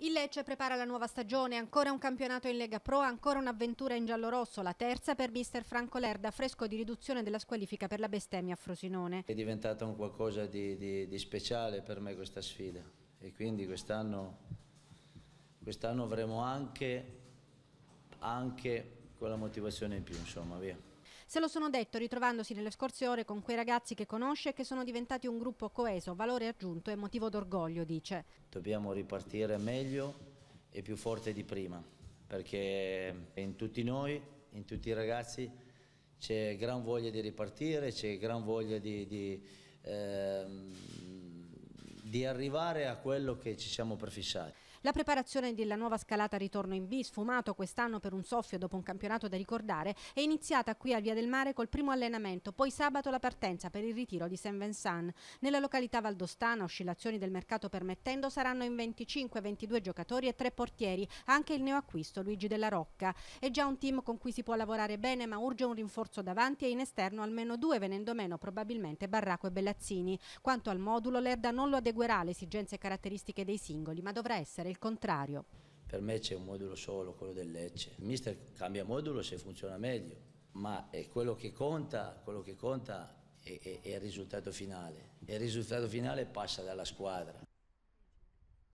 Il Lecce prepara la nuova stagione, ancora un campionato in Lega Pro, ancora un'avventura in giallo-rosso, la terza per mister Franco Lerda, fresco di riduzione della squalifica per la bestemmia a Frosinone. È diventata un qualcosa di, di, di speciale per me questa sfida e quindi quest'anno quest avremo anche, anche quella motivazione in più, insomma, via. Se lo sono detto ritrovandosi nelle scorse ore con quei ragazzi che conosce e che sono diventati un gruppo coeso, valore aggiunto e motivo d'orgoglio, dice. Dobbiamo ripartire meglio e più forte di prima, perché in tutti noi, in tutti i ragazzi, c'è gran voglia di ripartire, c'è gran voglia di... di ehm, di arrivare a quello che ci siamo prefissati. La preparazione della nuova scalata ritorno in B, sfumato quest'anno per un soffio dopo un campionato da ricordare, è iniziata qui a Via del Mare col primo allenamento, poi sabato la partenza per il ritiro di Saint Vincent. Nella località valdostana, oscillazioni del mercato permettendo, saranno in 25-22 giocatori e tre portieri, anche il neoacquisto Luigi Della Rocca. È già un team con cui si può lavorare bene, ma urge un rinforzo davanti e in esterno almeno due, venendo meno probabilmente Barraco e Bellazzini. Quanto al modulo, l'Erda non lo adegua seguirà alle esigenze e caratteristiche dei singoli, ma dovrà essere il contrario. Per me c'è un modulo solo, quello del Lecce. Il mister cambia modulo se funziona meglio, ma è quello che conta, quello che conta è, è, è il risultato finale. il risultato finale passa dalla squadra.